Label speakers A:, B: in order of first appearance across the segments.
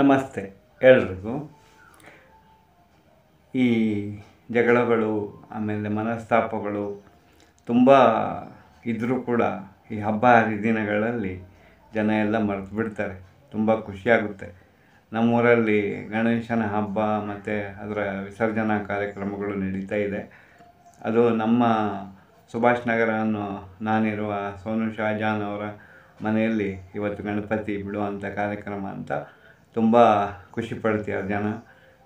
A: ನಮಸ್ತೆ ಎಲ್ರಿಗೂ ಈ ಜಗಳಗಳು ಆಮೇಲೆ ಮನಸ್ತಾಪಗಳು ತುಂಬ ಇದ್ದರೂ ಕೂಡ ಈ ಹಬ್ಬ ಹರಿದಿನಗಳಲ್ಲಿ ಜನ ಎಲ್ಲ ಮರೆತು ಬಿಡ್ತಾರೆ ತುಂಬ ಖುಷಿಯಾಗುತ್ತೆ ನಮ್ಮೂರಲ್ಲಿ ಗಣೇಶನ ಹಬ್ಬ ಮತ್ತು ಅದರ ವಿಸರ್ಜನಾ ಕಾರ್ಯಕ್ರಮಗಳು ನಡೀತಾ ಇದೆ ಅದು ನಮ್ಮ ಸುಭಾಷ್ ನಗರ ಅನ್ನೋ ನಾನಿರುವ ಸೋನು ಶಾಜಾನ್ ಅವರ ಮನೆಯಲ್ಲಿ ಇವತ್ತು ಗಣಪತಿ ಬಿಡುವಂಥ ಕಾರ್ಯಕ್ರಮ ಅಂತ ತುಂಬ ಖುಷಿಪಡ್ತೀವಿ ಜನ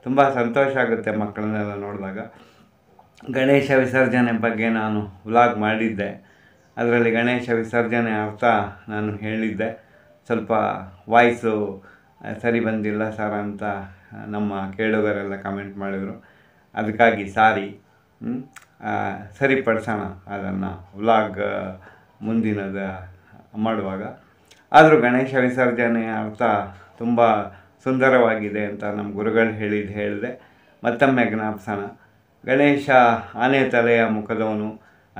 A: ತುಂಬ ಸಂತೋಷ ಆಗುತ್ತೆ ಮಕ್ಕಳನ್ನೆಲ್ಲ ನೋಡಿದಾಗ ಗಣೇಶ ವಿಸರ್ಜನೆ ಬಗ್ಗೆ ನಾನು ವ್ಲಾಗ್ ಮಾಡಿದ್ದೆ ಅದರಲ್ಲಿ ಗಣೇಶ ವಿಸರ್ಜನೆ ಅರ್ಥ ನಾನು ಹೇಳಿದ್ದೆ ಸ್ವಲ್ಪ ವಾಯ್ಸು ಸರಿ ಬಂದಿಲ್ಲ ಸರ್ ಅಂತ ನಮ್ಮ ಕೇಳುಗರೆಲ್ಲ ಕಮೆಂಟ್ ಮಾಡಿದರು ಅದಕ್ಕಾಗಿ ಸಾರಿ ಸರಿಪಡಿಸೋಣ ಅದನ್ನು ವ್ಲಾಗ್ ಮುಂದಿನದ ಮಾಡುವಾಗ ಆದರೂ ಗಣೇಶ ವಿಸರ್ಜನೆ ಅರ್ಥ ತುಂಬ ಸುಂದರವಾಗಿದೆ ಅಂತ ನಮ್ಮ ಗುರುಗಳು ಹೇಳಿದ್ದು ಹೇಳಿದೆ ಮತ್ತೊಮ್ಮೆ ಜ್ಞಾಪಿಸೋಣ ಗಣೇಶ ಆನೆ ತಲೆಯ ಮುಖದವನು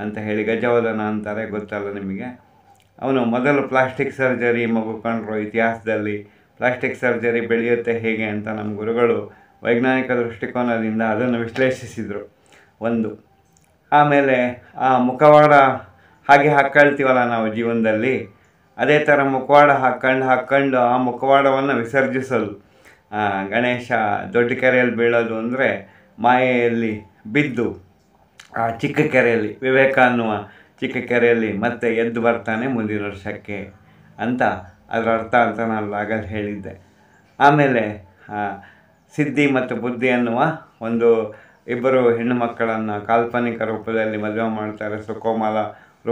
A: ಅಂತ ಹೇಳಿ ಗಜವದನ ಅಂತಾರೆ ಗೊತ್ತಲ್ಲ ನಿಮಗೆ ಅವನು ಮೊದಲು ಪ್ಲಾಸ್ಟಿಕ್ ಸರ್ಜರಿ ಮಗು ಕಂಡ್ರು ಇತಿಹಾಸದಲ್ಲಿ ಪ್ಲಾಸ್ಟಿಕ್ ಸರ್ಜರಿ ಬೆಳೆಯುತ್ತೆ ಹೇಗೆ ಅಂತ ನಮ್ಮ ಗುರುಗಳು ವೈಜ್ಞಾನಿಕ ದೃಷ್ಟಿಕೋನದಿಂದ ಅದನ್ನು ವಿಶ್ಲೇಷಿಸಿದರು ಒಂದು ಆಮೇಲೆ ಆ ಮುಖವಾಡ ಹಾಗೆ ಹಾಕ್ಕೊಳ್ತೀವಲ್ಲ ನಾವು ಜೀವನದಲ್ಲಿ ಅದೇ ಥರ ಮುಖವಾಡ ಹಾಕ್ಕೊಂಡು ಹಾಕ್ಕೊಂಡು ಆ ಮುಖವಾಡವನ್ನು ವಿಸರ್ಜಿಸಲು ಗಣೇಶ ದೊಡ್ಡ ಕೆರೆಯಲ್ಲಿ ಬೀಳೋದು ಅಂದರೆ ಮಾಯೆಯಲ್ಲಿ ಬಿದ್ದು ಆ ಚಿಕ್ಕ ಕೆರೆಯಲ್ಲಿ ವಿವೇಕ ಅನ್ನುವ ಚಿಕ್ಕ ಕೆರೆಯಲ್ಲಿ ಮತ್ತೆ ಎದ್ದು ಬರ್ತಾನೆ ಮುಂದಿನ ವರ್ಷಕ್ಕೆ ಅಂತ ಅದರ ಅರ್ಥ ಅಂತ ನಾನು ಆಗಲು ಹೇಳಿದ್ದೆ ಆಮೇಲೆ ಸಿದ್ಧಿ ಮತ್ತು ಬುದ್ಧಿ ಅನ್ನುವ ಒಂದು ಇಬ್ಬರು ಹೆಣ್ಣು ಮಕ್ಕಳನ್ನು ಕಾಲ್ಪನಿಕ ರೂಪದಲ್ಲಿ ಮದುವೆ ಮಾಡ್ತಾರೆ ಸುಕೋಮಲ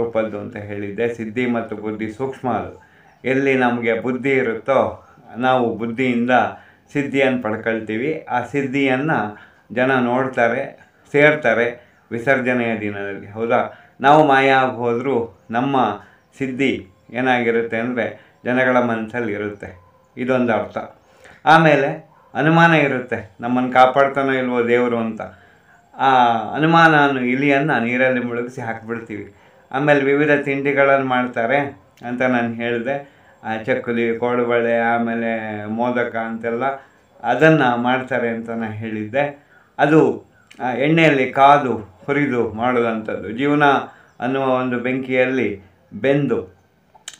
A: ರೂಪದ್ದು ಅಂತ ಹೇಳಿದ್ದೆ ಸಿದ್ಧಿ ಮತ್ತು ಬುದ್ಧಿ ಸೂಕ್ಷ್ಮ ಅದು ಎಲ್ಲಿ ನಮಗೆ ಬುದ್ಧಿ ಇರುತ್ತೋ ನಾವು ಬುದ್ಧಿಯಿಂದ ಸಿದ್ಧಿಯನ್ನು ಪಡ್ಕೊಳ್ತೀವಿ ಆ ಸಿದ್ಧಿಯನ್ನು ಜನ ನೋಡ್ತಾರೆ ಸೇರ್ತಾರೆ ವಿಸರ್ಜನೆಯ ದಿನದಲ್ಲಿ ಹೌದಾ ನಾವು ಮಾಯ ಹೋದರೂ ನಮ್ಮ ಸಿದ್ಧಿ ಏನಾಗಿರುತ್ತೆ ಅಂದರೆ ಜನಗಳ ಮನಸ್ಸಲ್ಲಿ ಇರುತ್ತೆ ಇದೊಂದು ಅರ್ಥ ಆಮೇಲೆ ಅನುಮಾನ ಇರುತ್ತೆ ನಮ್ಮನ್ನು ಕಾಪಾಡ್ತಾನೋ ಇಲ್ವೋ ದೇವರು ಅಂತ ಆ ಅನುಮಾನ ಇಲಿಯನ್ನು ನೀರಲ್ಲಿ ಮುಳುಗಿಸಿ ಹಾಕಿಬಿಡ್ತೀವಿ ಆಮೇಲೆ ವಿವಿಧ ತಿಂಡಿಗಳನ್ನು ಮಾಡ್ತಾರೆ ಅಂತ ನಾನು ಹೇಳಿದೆ ಚಕ್ಕುಲಿ ಕೋಡುಬಳೆ ಆಮೇಲೆ ಮೋದಕ ಅಂತೆಲ್ಲ ಅದನ್ನು ಮಾಡ್ತಾರೆ ಅಂತ ನಾನು ಹೇಳಿದ್ದೆ ಅದು ಎಣ್ಣೆಯಲ್ಲಿ ಕಾದು ಹುರಿದು ಮಾಡುವಂಥದ್ದು ಜೀವನ ಅನ್ನುವ ಒಂದು ಬೆಂಕಿಯಲ್ಲಿ ಬೆಂದು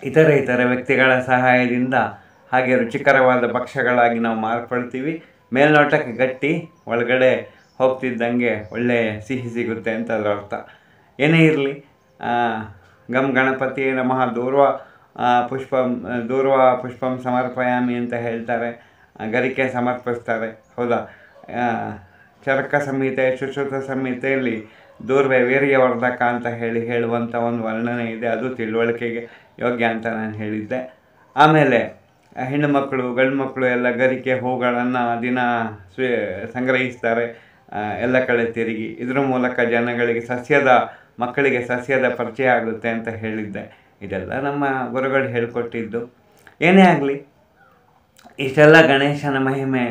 A: ಇತರೆ ಇತರ ವ್ಯಕ್ತಿಗಳ ಸಹಾಯದಿಂದ ಹಾಗೆ ರುಚಿಕರವಾದ ಭಕ್ಷ್ಯಗಳಾಗಿ ನಾವು ಮಾರ್ಪಡ್ತೀವಿ ಮೇಲ್ನೋಟಕ್ಕೆ ಗಟ್ಟಿ ಒಳಗಡೆ ಹೋಗ್ತಿದ್ದಂಗೆ ಒಳ್ಳೆಯ ಸಿಹಿ ಸಿಗುತ್ತೆ ಅಂತ ಅದರ ಅರ್ಥ ಏನೇ ಇರಲಿ ಗಮ್ ಗಣಪತಿ ನಮಃ ದೂರ್ವ ಪುಷ್ಪಂ ದೂರ್ವ ಪುಷ್ಪಂ ಸಮರ್ಪಯಾಮಿ ಅಂತ ಹೇಳ್ತಾರೆ ಗರಿಕೆ ಸಮರ್ಪಿಸ್ತಾರೆ ಹೌದಾ ಚರಕ ಸಂಹಿತೆ ಶುಶ್ರುತ ಸಂಹಿತೆಯಲ್ಲಿ ದೂರ್ವೆ ವೀರ್ಯವರ್ಧಕ ಅಂತ ಹೇಳಿ ಹೇಳುವಂಥ ಒಂದು ವರ್ಣನೆ ಇದೆ ಅದು ತಿಳುವಳಿಕೆಗೆ ಯೋಗ್ಯ ಅಂತ ನಾನು ಹೇಳಿದ್ದೆ ಆಮೇಲೆ ಹೆಣ್ಣುಮಕ್ಕಳು ಗಂಡು ಮಕ್ಕಳು ಎಲ್ಲ ಗರಿಕೆ ಹೂಗಳನ್ನು ದಿನ ಸ್ವೀ ಸಂಗ್ರಹಿಸ್ತಾರೆ ಎಲ್ಲ ಕಡೆ ತಿರುಗಿ ಇದರ ಮೂಲಕ ಜನಗಳಿಗೆ ಸಸ್ಯದ ಮಕ್ಕಳಿಗೆ ಸಸ್ಯದ ಪರಿಚಯ ಆಗುತ್ತೆ ಅಂತ ಹೇಳಿದ್ದೆ ಇದೆಲ್ಲ ನಮ್ಮ ಗುರುಗಳು ಹೇಳಿಕೊಟ್ಟಿದ್ದು ಏನೇ ಆಗಲಿ ಇಷ್ಟೆಲ್ಲ ಗಣೇಶನ ಮಹಿಮೆ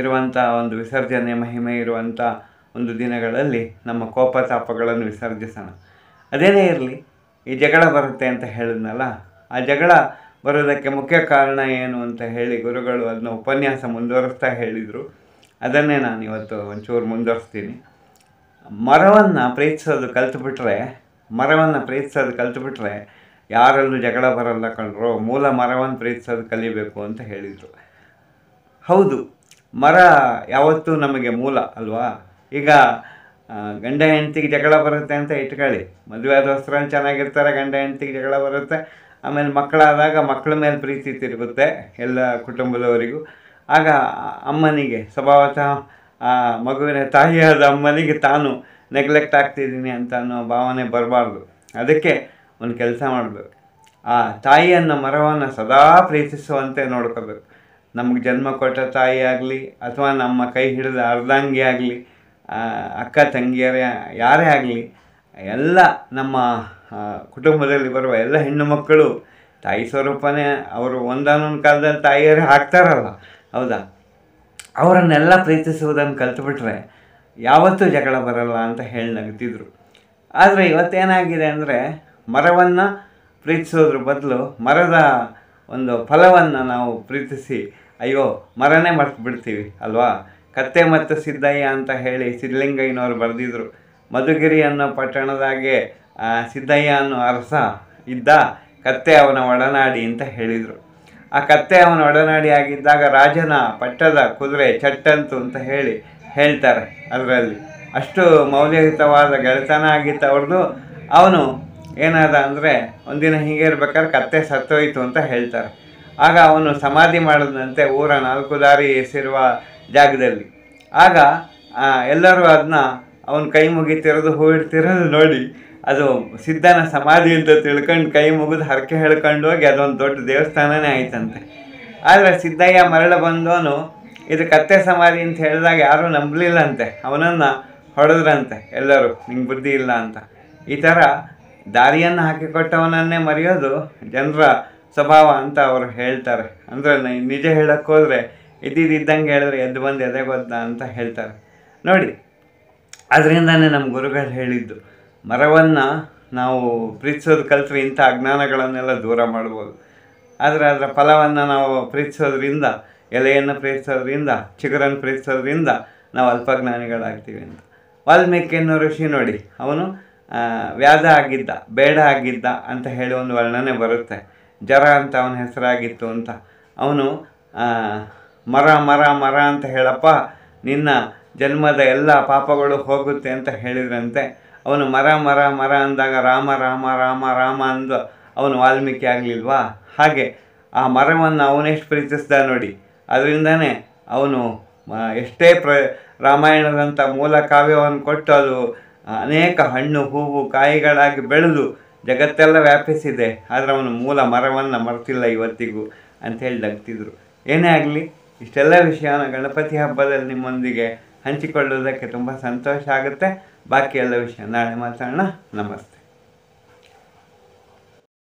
A: ಇರುವಂಥ ಒಂದು ವಿಸರ್ಜನೆ ಮಹಿಮೆ ಇರುವಂಥ ಒಂದು ದಿನಗಳಲ್ಲಿ ನಮ್ಮ ಕೋಪ ತಾಪಗಳನ್ನು ವಿಸರ್ಜಿಸೋಣ ಅದೇನೇ ಇರಲಿ ಈ ಜಗಳ ಬರುತ್ತೆ ಅಂತ ಹೇಳಿದ್ನಲ್ಲ ಆ ಜಗಳ ಬರೋದಕ್ಕೆ ಮುಖ್ಯ ಕಾರಣ ಏನು ಅಂತ ಹೇಳಿ ಗುರುಗಳು ಅದನ್ನ ಉಪನ್ಯಾಸ ಮುಂದುವರಿಸ್ತಾ ಹೇಳಿದರು ಅದನ್ನೇ ನಾನು ಇವತ್ತು ಒಂಚೂರು ಮುಂದುವರಿಸ್ತೀನಿ ಮರವನ್ನು ಪ್ರೀತಿಸೋದು ಕಲಿತುಬಿಟ್ರೆ ಮರವನ್ನು ಪ್ರೀತಿಸೋದು ಕಲಿತುಬಿಟ್ರೆ ಯಾರಲ್ಲೂ ಜಗಳ ಬರಲ್ಲ ಕಂಡ್ರು ಮೂಲ ಮರವನ್ನು ಪ್ರೀತಿಸೋದು ಕಲಿಬೇಕು ಅಂತ ಹೇಳಿದರು ಹೌದು ಮರ ಯಾವತ್ತೂ ನಮಗೆ ಮೂಲ ಅಲ್ವಾ ಈಗ ಗಂಡ ಹೆಂಡತಿಗೆ ಜಗಳ ಬರುತ್ತೆ ಅಂತ ಇಟ್ಕೊಳ್ಳಿ ಮದುವೆ ಆದ ವಸ್ತ್ರ ಚೆನ್ನಾಗಿರ್ತಾರೆ ಗಂಡ ಹೆಂಡತಿಗೆ ಜಗಳ ಬರುತ್ತೆ ಆಮೇಲೆ ಮಕ್ಕಳಾದಾಗ ಮಕ್ಕಳ ಮೇಲೆ ಪ್ರೀತಿ ತಿರುಗುತ್ತೆ ಎಲ್ಲ ಕುಟುಂಬದವರಿಗೂ ಆಗ ಅಮ್ಮನಿಗೆ ಸ್ವಭಾವತಃ ಆ ಮಗುವಿನ ತಾಯಿಯಾದ ಅಮ್ಮನಿಗೆ ತಾನು ನೆಗ್ಲೆಕ್ಟ್ ಆಗ್ತಿದ್ದೀನಿ ಅಂತ ಅನ್ನೋ ಭಾವನೆ ಬರಬಾರ್ದು ಅದಕ್ಕೆ ಒಂದು ಕೆಲಸ ಮಾಡಬೇಕು ಆ ತಾಯಿಯನ್ನು ಮರವನ್ನು ಸದಾ ಪ್ರೀತಿಸುವಂತೆ ನೋಡ್ಕೋಬೇಕು ನಮಗೆ ಜನ್ಮ ಕೊಟ್ಟ ತಾಯಿ ಆಗಲಿ ಅಥವಾ ನಮ್ಮ ಕೈ ಹಿಡಿದ ಅರ್ಧಾಂಗಿ ಆಗಲಿ ಅಕ್ಕ ತಂಗಿಯರೇ ಯಾರೇ ಆಗಲಿ ಎಲ್ಲ ನಮ್ಮ ಕುಟುಂಬದಲ್ಲಿ ಬರುವ ಎಲ್ಲ ಹೆಣ್ಣು ಮಕ್ಕಳು ತಾಯಿ ಸ್ವರೂಪನೇ ಅವರು ಒಂದಾನೊಂದು ಕಾಲದಲ್ಲಿ ತಾಯಿಯರೇ ಹಾಕ್ತಾರಲ್ಲ ಹೌದಾ ಅವರನ್ನೆಲ್ಲ ಪ್ರೀತಿಸುವುದನ್ನು ಕಲ್ತುಬಿಟ್ರೆ ಯಾವತ್ತೂ ಜಗಳ ಬರಲ್ಲ ಅಂತ ಹೇಳಿ ನಗ್ತಿದ್ರು ಆದರೆ ಇವತ್ತೇನಾಗಿದೆ ಅಂದರೆ ಮರವನ್ನು ಪ್ರೀತಿಸೋದ್ರ ಬದಲು ಮರದ ಒಂದು ಫಲವನ್ನು ನಾವು ಪ್ರೀತಿಸಿ ಅಯ್ಯೋ ಮರನೇ ಮರೆತು ಬಿಡ್ತೀವಿ ಅಲ್ವಾ ಕತ್ತೆ ಮತ್ತು ಸಿದ್ದಯ್ಯ ಅಂತ ಹೇಳಿ ಸಿದ್ಧಲಿಂಗಯ್ಯನವರು ಬರೆದಿದ್ರು ಮಧುಗಿರಿ ಅನ್ನೋ ಪಟ್ಟಣದಾಗೆ ಸಿದ್ದಯ್ಯ ಅನ್ನೋ ಅರಸ ಇದ್ದ ಕತ್ತೆ ಅವನ ಒಡನಾಡಿ ಅಂತ ಹೇಳಿದರು ಆ ಕತ್ತೆ ಅವನ ಒಡನಾಡಿ ಆಗಿದ್ದಾಗ ರಾಜನ ಪಟ್ಟದ ಕುದುರೆ ಚಟ್ಟಂತು ಅಂತ ಹೇಳಿ ಹೇಳ್ತಾರೆ ಅದರಲ್ಲಿ ಅಷ್ಟು ಮೌಲ್ಯಯುತವಾದ ಗೆಳೆತನ ಆಗಿತ್ತು ಅವ್ರದ್ದು ಅವನು ಏನಾದ ಅಂದರೆ ಒಂದಿನ ಹೀಗೆ ಇರ್ಬೇಕಾದ್ರೆ ಕತ್ತೆ ಸತ್ತೋಯ್ತು ಅಂತ ಹೇಳ್ತಾರೆ ಆಗ ಅವನು ಸಮಾಧಿ ಮಾಡಿದಂತೆ ಊರ ನಾಲ್ಕು ದಾರಿ ಎಸಿರುವ ಜಾಗದಲ್ಲಿ ಆಗ ಎಲ್ಲರೂ ಅದನ್ನ ಅವನು ಕೈ ಮುಗಿತಿರೋದು ಹೂ ಇಡ್ತಿರೋದು ನೋಡಿ ಅದು ಸಿದ್ಧನ ಸಮಾಧಿ ಅಂತ ತಿಳ್ಕೊಂಡು ಕೈ ಮುಗಿದು ಹರಕೆ ಹೇಳ್ಕೊಂಡು ಹೋಗಿ ಅದೊಂದು ದೊಡ್ಡ ದೇವಸ್ಥಾನನೇ ಆಯ್ತಂತೆ ಆದರೆ ಸಿದ್ದಯ್ಯ ಮರಳ ಬಂದವನು ಇದು ಕತ್ತೆ ಸಮಾಧಿ ಅಂತ ಹೇಳಿದಾಗ ಯಾರೂ ನಂಬಲಿಲ್ಲಂತೆ ಅವನನ್ನು ಹೊಡೆದ್ರಂತೆ ಎಲ್ಲರೂ ನಿಂಗೆ ಬುದ್ಧಿ ಇಲ್ಲ ಅಂತ ಈ ಥರ ದಾರಿಯನ್ನು ಹಾಕಿಕೊಟ್ಟವನನ್ನೇ ಮರೆಯೋದು ಜನರ ಸ್ವಭಾವ ಅಂತ ಅವರು ಹೇಳ್ತಾರೆ ಅಂದರೆ ನಿಜ ಹೇಳೋಕ್ಕೋದ್ರೆ ಇದ್ದಿದ್ದಂಗೆ ಹೇಳಿದ್ರೆ ಎದ್ದು ಬಂದು ಎದೆ ಗೊತ್ತ ಅಂತ ಹೇಳ್ತಾರೆ ನೋಡಿ ಅದರಿಂದನೇ ನಮ್ಮ ಗುರುಗಳು ಹೇಳಿದ್ದು ಮರವನ್ನು ನಾವು ಪ್ರೀತಿಸೋದು ಕಲಿತ್ರೆ ಇಂಥ ಅಜ್ಞಾನಗಳನ್ನೆಲ್ಲ ದೂರ ಮಾಡ್ಬೋದು ಆದರೆ ಅದರ ಫಲವನ್ನು ನಾವು ಪ್ರೀತಿಸೋದ್ರಿಂದ ಎಲೆಯನ್ನು ಪ್ರೀತಿಸೋದ್ರಿಂದ ಚಿಗುರನ್ನು ಪ್ರೀತಿಸೋದ್ರಿಂದ ನಾವು ಅಲ್ಪಜ್ಞಾನಿಗಳಾಗ್ತೀವಿ ಅಂತ ವಾಲ್ಮೀಕಿ ಅನ್ನೋ ಋಷಿ ನೋಡಿ ಅವನು ವ್ಯಾಧ ಆಗಿದ್ದ ಬೇಡ ಆಗಿದ್ದ ಅಂತ ಹೇಳಿ ಒಂದು ವರ್ಣನೆ ಬರುತ್ತೆ ಜರ ಅಂತ ಅವನ ಹೆಸರಾಗಿತ್ತು ಅಂತ ಅವನು ಮರ ಮರ ಮರ ಅಂತ ಹೇಳಪ್ಪ ನಿನ್ನ ಜನ್ಮದ ಎಲ್ಲ ಪಾಪಗಳು ಹೋಗುತ್ತೆ ಅಂತ ಹೇಳಿದ್ರಂತೆ ಅವನು ಮರ ಮರ ಮರ ಅಂದಾಗ ರಾಮ ರಾಮ ರಾಮ ರಾಮ ಅಂದು ಅವನು ವಾಲ್ಮೀಕಿ ಆಗಲಿಲ್ವಾ ಹಾಗೆ ಆ ಮರವನ್ನು ಅವನೆಷ್ಟು ಪ್ರೀತಿಸ್ದ ನೋಡಿ ಅದರಿಂದನೇ ಅವನು ಎಷ್ಟೇ ಪ್ರ ರಾಮಾಯಣದಂಥ ಮೂಲ ಕಾವ್ಯವನ್ನು ಕೊಟ್ಟು ಅದು ಅನೇಕ ಹಣ್ಣು ಹೂವು ಕಾಯಿಗಳಾಗಿ ಬೆಳೆದು ಜಗತ್ತೆಲ್ಲ ವ್ಯಾಪಿಸಿದೆ ಆದರೆ ಅವನು ಮೂಲ ಮರವನ್ನು ಮರೆತಿಲ್ಲ ಇವತ್ತಿಗೂ ಅಂಥೇಳಿ ನಗ್ತಿದ್ರು ಏನೇ ಆಗಲಿ ಇಷ್ಟೆಲ್ಲ ವಿಷಯನ ಗಣಪತಿ ಹಬ್ಬದಲ್ಲಿ ನಿಮ್ಮೊಂದಿಗೆ ಹಂಚಿಕೊಳ್ಳೋದಕ್ಕೆ ತುಂಬ ಸಂತೋಷ ಆಗುತ್ತೆ ಬಾಕಿ ಎಲ್ಲ ವಿಷಯ ನಾಳೆ ಮಾತಾಡೋಣ ನಮಸ್ತೆ